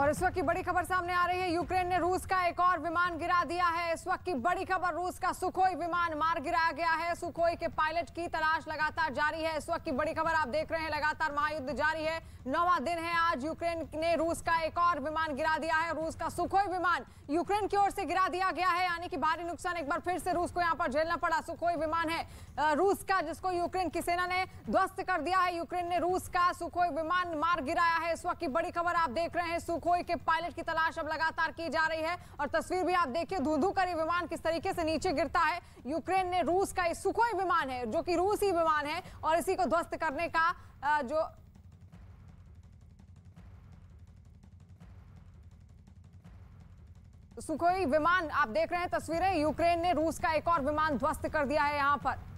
और इस वक्त की बड़ी खबर सामने आ रही है यूक्रेन ने रूस का एक और विमान गिरा दिया है इस वक्त की बड़ी खबर रूस का सुखोई विमान मार गिराया गया है सुखोई के पायलट की तलाश लगातार जारी है इस वक्त की बड़ी खबर आप देख रहे हैं लगातार महायुद्ध जारी है नौवा दिन है आज यूक्रेन ने रूस का एक और विमान गिरा दिया है रूस का सुखोई विमान यूक्रेन की ओर से गिरा दिया गया है यानी कि भारी नुकसान एक बार फिर से रूस को यहाँ पर झेलना पड़ा सुखोई विमान है रूस का जिसको यूक्रेन की सेना ने ध्वस्त कर दिया है यूक्रेन ने रूस का सुखोई विमान मार गिराया है इस वक्त की बड़ी खबर आप देख रहे हैं सुखो सुखोई के पायलट की तलाश अब लगातार की जा रही है और तस्वीर भी आप देखिए धुंधू कर विमान किस तरीके से नीचे गिरता है यूक्रेन ने रूस का सुखोई विमान है जो कि रूसी विमान है और इसी को ध्वस्त करने का जो सुखोई विमान आप देख रहे हैं तस्वीरें यूक्रेन ने रूस का एक और विमान ध्वस्त कर दिया है यहां पर